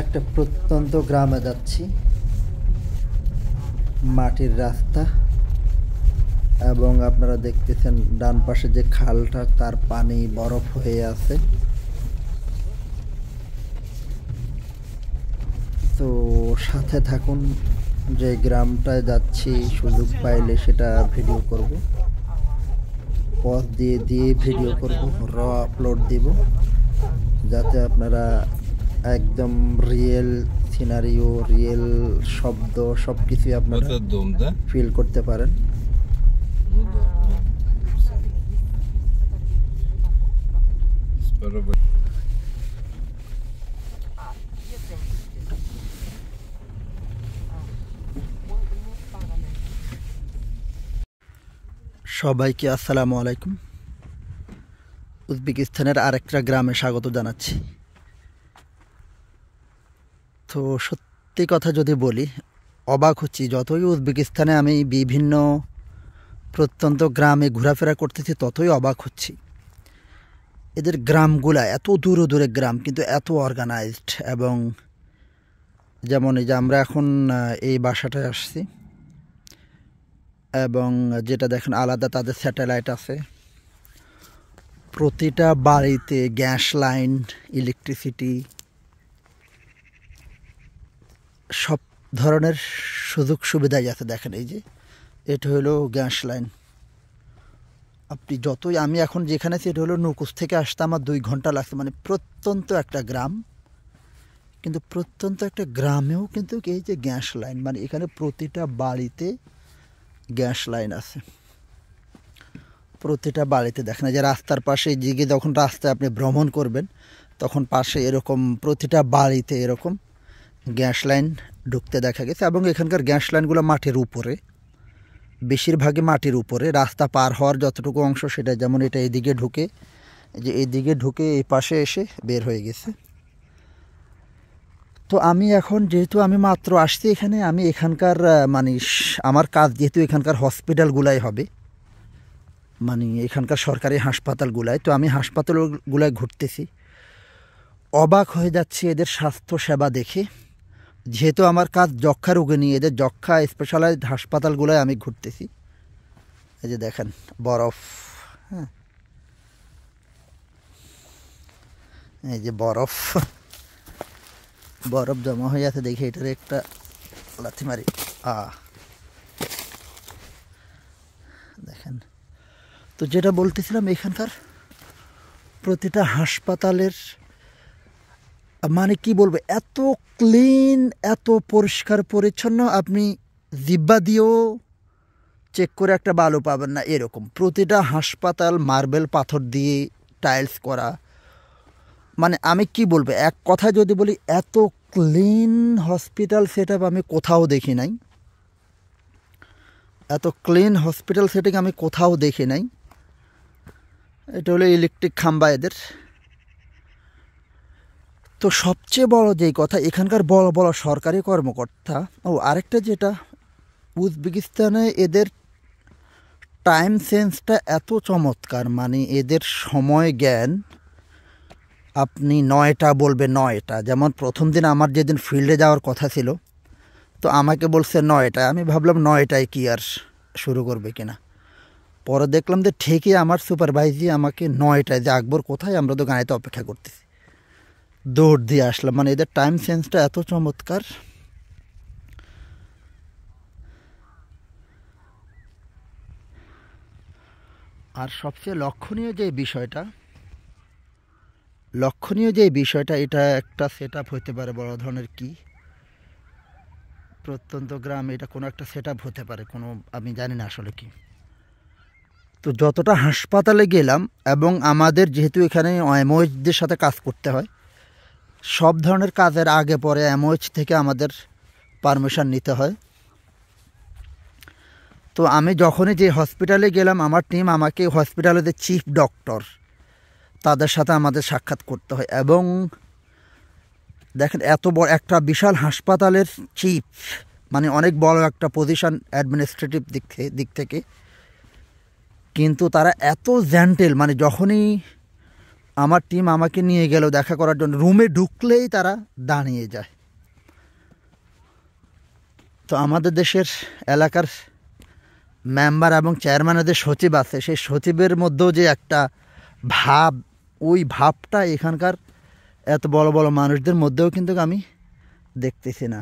একটা প্রত্যন্ত গ্রামে যাচ্ছি মাটির রাস্তা এবং আপনারা দেখতেছেন ডান পাশে যে খালটা তার পানি বরফ হয়ে আছে তো সাথে থাকুন যে গ্রামটায় যাচ্ছি সুযোগ পাইলে সেটা ভিডিও করব পথ দিয়ে দিয়ে ভিডিও করব র আপলোড দেব যাতে আপনারা একদম রিয়েল সিনারিও রিয়েল শব্দ সব কিছুই আপনারা ফিল করতে পারেন সবাইকে আসসালামু আলাইকুম উজবেকিস্তানের আরেকটা গ্রামে স্বাগত জানাচ্ছি তো সত্যি কথা যদি বলি অবাক হচ্ছি যতই উজবেকিস্তানে আমি বিভিন্ন প্রত্যন্ত গ্রামে ঘোরাফেরা করতেছি ততই অবাক হচ্ছি এদের গ্রামগুলা এত দূরে দূরে গ্রাম কিন্তু এত অর্গানাইজড এবং যেমন এই যে আমরা এখন এই বাসাটায় আসছি এবং যেটা দেখেন আলাদা তাদের স্যাটেলাইট আছে প্রতিটা বাড়িতে গ্যাস লাইন ইলেকট্রিসিটি সব ধরনের সুযোগ সুবিধাই আছে দেখেন এই যে এটা হলো গ্যাস লাইন আপনি যতই আমি এখন যেখানে আছি এটা হলো নৌকুশ থেকে আসতে আমার দুই ঘন্টা লাগছে মানে প্রত্যন্ত একটা গ্রাম কিন্তু প্রত্যন্ত একটা গ্রামেও কিন্তু এই যে গ্যাস লাইন মানে এখানে প্রতিটা বাড়িতে গ্যাস লাইন আছে প্রতিটা বাড়িতে দেখেন যে রাস্তার পাশে জিগে যখন রাস্তায় আপনি ভ্রমণ করবেন তখন পাশে এরকম প্রতিটা বাড়িতে এরকম গ্যাস লাইন ঢুকতে দেখা গেছে এবং এখানকার গ্যাস লাইনগুলো মাটির উপরে বেশিরভাগই মাটির উপরে রাস্তা পার হওয়ার যতটুকু অংশ সেটা যেমন এটা এদিকে ঢুকে যে এদিকে ঢুকে এই পাশে এসে বের হয়ে গেছে তো আমি এখন যেহেতু আমি মাত্র আসছি এখানে আমি এখানকার মানে আমার কাজ যেহেতু এখানকার হসপিটালগুলাই হবে মানে এখানকার সরকারি হাসপাতালগুলায় তো আমি হাসপাতালগুলায় ঘুরতেছি অবাক হয়ে যাচ্ছে এদের স্বাস্থ্য সেবা দেখে যেহেতু আমার কাজ যক্ষা রোগে নিয়ে এদের যক্ষা স্পেশালাইজড হাসপাতালগুলোয় আমি ঘুরতেছি এই যে দেখেন বরফ হ্যাঁ এই যে বরফ বরফ জমা হয়ে আছে দেখি এটার একটা লাথি মারি আ দেখেন তো যেটা বলতেছিলাম এখানকার প্রতিটা হাসপাতালের মানে কি বলবো এত ক্লিন এত পরিষ্কার পরিচ্ছন্ন আপনি জিব্বা দিয়েও চেক করে একটা বালু পাবেন না এরকম প্রতিটা হাসপাতাল মার্বেল পাথর দিয়ে টাইলস করা মানে আমি কি বলবো এক কথা যদি বলি এত ক্লিন হসপিটাল সেট আমি কোথাও দেখি নাই এত ক্লিন হসপিটাল সেটিং আমি কোথাও দেখি নাই এটা হলো ইলেকট্রিক খাম্বা এদের তো সবচেয়ে বড় যে কথা এখানকার বড় বড় সরকারি কর্মকর্তা ও আরেকটা যেটা উজবেকিস্তানে এদের টাইম সেন্সটা এত চমৎকার মানে এদের সময় জ্ঞান আপনি নয়টা বলবে নয়টা যেমন প্রথম দিন আমার যেদিন ফিল্ডে যাওয়ার কথা ছিল তো আমাকে বলছে নয়টায় আমি ভাবলাম নয়টায় কি আর শুরু করবে কিনা পরে দেখলাম যে ঠিকই আমার সুপারভাইজি আমাকে নয়টায় যে আকবর কোথায় আমরা তো গাড়িতে অপেক্ষা করতেছি দৌড় দিয়ে আসলাম মানে এদের টাইম সেন্সটা এত চমৎকার আর সবচেয়ে লক্ষণীয় যে বিষয়টা লক্ষণীয় যে বিষয়টা এটা একটা সেট হতে পারে বড় ধরনের কি প্রত্যন্ত গ্রাম এটা কোনো একটা সেট আপ হতে পারে কোনো আমি জানি না আসলে কি তো যতটা হাসপাতালে গেলাম এবং আমাদের যেহেতু এখানে অ্যামোয়েজদের সাথে কাজ করতে হয় সব ধরনের কাজের আগে পরে অ্যামোয়েজ থেকে আমাদের পারমিশন নিতে হয় তো আমি যখনই যে হসপিটালে গেলাম আমার টিম আমাকে হসপিটালের চিফ ডক্টর তাদের সাথে আমাদের সাক্ষাৎ করতে হয় এবং দেখেন এত বড় একটা বিশাল হাসপাতালের চিফ মানে অনেক বড় একটা পজিশন অ্যাডমিনিস্ট্রেটিভ দিক দিক থেকে কিন্তু তারা এত জ্যান্টেল মানে যখনই আমার টিম আমাকে নিয়ে গেল দেখা করার জন্য রুমে ঢুকলেই তারা দাঁড়িয়ে যায় তো আমাদের দেশের এলাকার মেম্বার এবং চেয়ারম্যানেদের সচিব আছে সেই সচিবের মধ্যেও যে একটা ভাব ওই ভাবটা এখানকার এত বড় বড় মানুষদের মধ্যেও কিন্তু আমি দেখতেছি না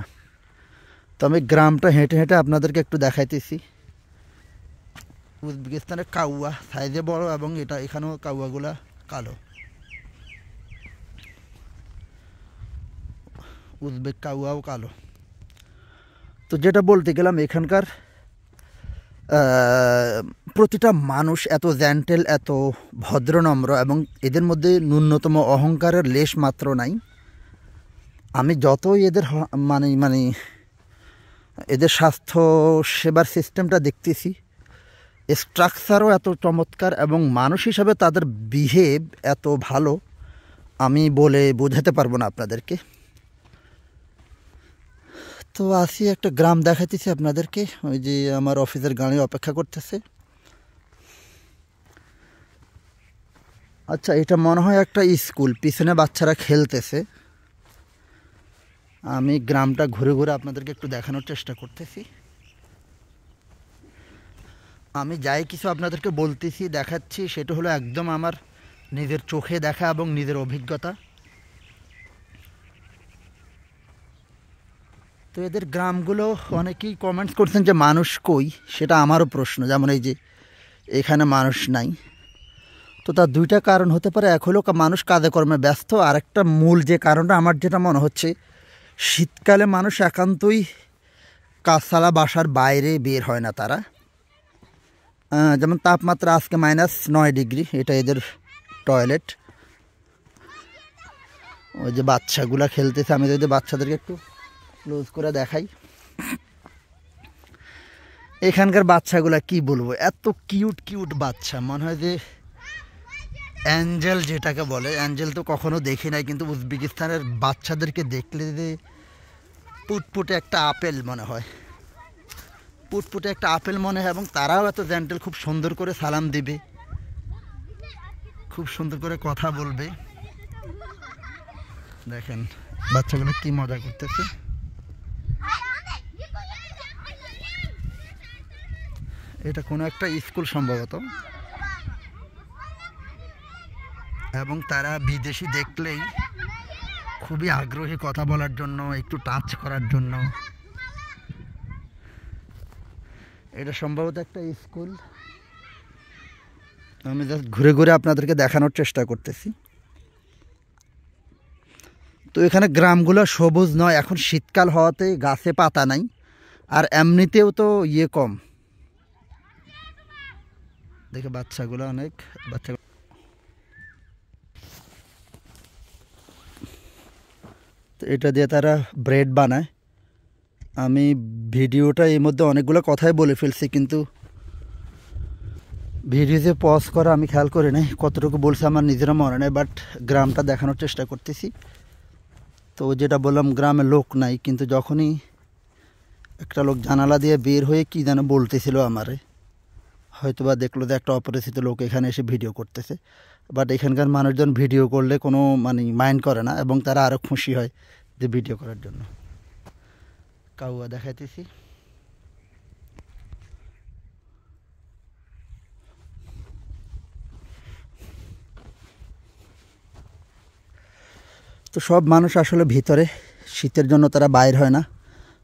তো আমি গ্রামটা হেঁটে হেঁটে আপনাদেরকে একটু দেখাইতেছি উজবেকিস্তানের কাউয়া সাইজে বড় এবং এটা এখানেও কাউয়াগুলা কালো উজবেক কাউয়াও কালো তো যেটা বলতে গেলাম এখানকার প্রতিটা মানুষ এত জ্যান্টেল এত ভদ্রনম্র এবং এদের মধ্যে ন্যূনতম অহংকারের লেশ মাত্র নাই আমি যতই এদের মানে মানে এদের স্বাস্থ্য সেবার সিস্টেমটা দেখতেছি স্ট্রাকচারও এত চমৎকার এবং মানুষ হিসাবে তাদের বিহেভ এত ভালো আমি বলে বোঝাতে পারবো না আপনাদেরকে তো আসি একটা গ্রাম দেখাইতেছি আপনাদেরকে ওই যে আমার অফিসের গাড়ি অপেক্ষা করতেছে আচ্ছা এটা মনে হয় একটা স্কুল পিছনে বাচ্চারা খেলতেছে আমি গ্রামটা ঘুরে ঘুরে আপনাদেরকে একটু দেখানোর চেষ্টা করতেছি আমি যাই কিছু আপনাদেরকে বলতেছি দেখাচ্ছি সেটা হলো একদম আমার নিজের চোখে দেখা এবং নিজের অভিজ্ঞতা তো এদের গ্রামগুলো অনেকেই কমেন্টস করছেন যে মানুষ কই সেটা আমারও প্রশ্ন যেমন এই যে এখানে মানুষ নাই তো তার দুইটা কারণ হতে পারে এক হলো মানুষ কাজে কর্মে ব্যস্ত আর একটা মূল যে কারণটা আমার যেটা মনে হচ্ছে শীতকালে মানুষ একান্তই কাজসালা বাসার বাইরে বের হয় না তারা যেমন তাপমাত্রা আজকে মাইনাস নয় ডিগ্রি এটা এদের টয়লেট ওই যে বাচ্চাগুলা খেলতেছে আমি যদি বাচ্চাদেরকে একটু ক্লোজ করে দেখাই এখানকার বাচ্চাগুলা কি বলবো এত কিউট কিউট বাচ্চা মনে হয় যে অ্যাঞ্জেল যেটাকে বলে অ্যাঞ্জেল তো কখনো দেখি নাই কিন্তু উজবেকিস্তানের বাচ্চাদেরকে দেখলে যে পুটপুটে একটা আপেল মনে হয় পুটপুটে একটা আপেল মনে হয় এবং তারাও এত জেন্টেল খুব সুন্দর করে সালাম দিবে খুব সুন্দর করে কথা বলবে দেখেন বাচ্চাগুলো কি মজা করতেছে এটা কোনো একটা স্কুল সম্ভবত এবং তারা বিদেশি দেখলেই খুবই আগ্রহী কথা বলার জন্য একটু টাচ করার জন্য এটা সম্ভবত একটা স্কুল আমি জাস্ট ঘুরে ঘুরে আপনাদেরকে দেখানোর চেষ্টা করতেছি তো এখানে গ্রামগুলো সবুজ নয় এখন শীতকাল হওয়াতে গাছে পাতা নাই আর এমনিতেও তো ইয়ে কম দেখে বাচ্চাগুলো অনেক বাচ্চা এটা দিয়ে তারা ব্রেড বানায় আমি ভিডিওটা এর মধ্যে অনেকগুলো কথাই বলে ফেলছি কিন্তু ভিডিওতে পজ করা আমি খেয়াল করি নাই কতটুকু বলছে আমার নিজেরা মনে নেই বাট গ্রামটা দেখানোর চেষ্টা করতেছি তো যেটা বললাম গ্রামে লোক নাই কিন্তু যখনই একটা লোক জানালা দিয়ে বের হয়ে কী যেন বলতেছিল আমারে হয়তো বা দেখলো যে একটা অপরিচিত লোক এখানে এসে ভিডিও করতেছে বাট এখানকার মানুষজন ভিডিও করলে কোনো মানে মাইন্ড করে না এবং তারা আরও খুশি হয় যে ভিডিও করার জন্য কাউয়া দেখাইতেছি তো সব মানুষ আসলে ভিতরে শীতের জন্য তারা বাইর হয় না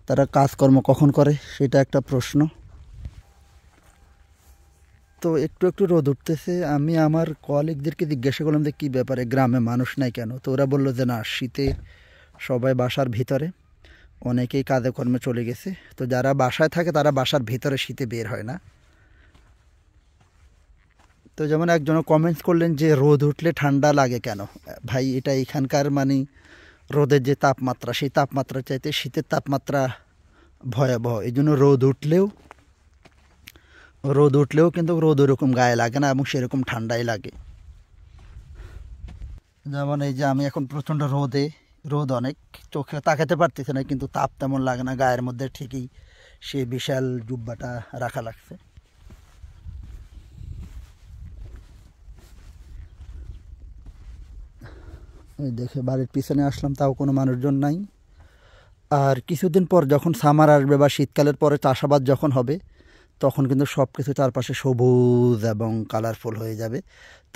তারা কাজকর্ম কখন করে সেটা একটা প্রশ্ন তো একটু একটু রোদ উঠতেছে আমি আমার কলিগদেরকে জিজ্ঞাসা করলাম যে কী ব্যাপারে গ্রামে মানুষ নাই কেন তো ওরা বললো যে না শীতে সবাই বাসার ভিতরে অনেকেই কাজে কর্মে চলে গেছে তো যারা বাসায় থাকে তারা বাসার ভিতরে শীতে বের হয় না তো যেমন একজন কমেন্টস করলেন যে রোদ উঠলে ঠান্ডা লাগে কেন ভাই এটা এখানকার মানে রোদের যে তাপমাত্রা সেই তাপমাত্রা চাইতে শীতের তাপমাত্রা ভয়াবহ এই জন্য রোদ উঠলেও রোদ উঠলেও কিন্তু রোদ ওরকম গায়ে লাগে না এবং সেরকম ঠান্ডাই লাগে যেমন এই যে আমি এখন প্রচণ্ড রোদে রোদ অনেক চোখে তাকাতে পারতেছে না কিন্তু তাপ তেমন লাগে না গায়ের মধ্যে ঠিকই সে বিশাল জুব্বাটা রাখা লাগছে দেখে বাড়ির পিছনে আসলাম তাও কোনো মানুষজন নাই আর কিছুদিন পর যখন সামার আসবে বা শীতকালের পরে চাষাবাদ যখন হবে তখন কিন্তু সব কিছু চারপাশে সবুজ এবং কালারফুল হয়ে যাবে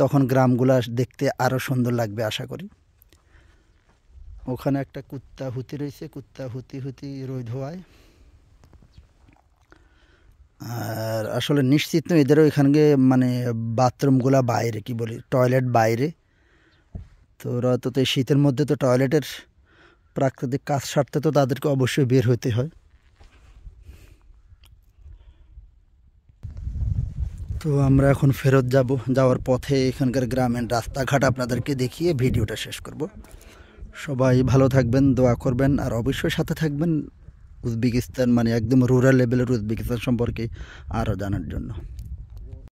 তখন গ্রামগুলো দেখতে আরও সুন্দর লাগবে আশা করি ওখানে একটা কুত্তা হুতি রয়েছে কুত্তা হুতি হুতি রই ধোয়ায় আর আসলে নিশ্চিত নয় এদেরও এখানকে মানে বাথরুমগুলো বাইরে কি বলি টয়লেট বাইরে তো ওরা তো শীতের মধ্যে তো টয়লেটের প্রাকৃতিক কাজ সারতে তো তাদেরকে অবশ্যই বের হতে হয় তো আমরা এখন ফেরত যাব যাওয়ার পথে এখানকার গ্রামের রাস্তাঘাট আপনাদেরকে দেখিয়ে ভিডিওটা শেষ করব সবাই ভালো থাকবেন দোয়া করবেন আর অবশ্যই সাথে থাকবেন উজবেকিস্তান মানে একদম রুরাল লেভেলের উজবেকিস্তান সম্পর্কে আরও জানার জন্য